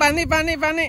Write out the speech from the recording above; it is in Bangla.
পানি পানি পানি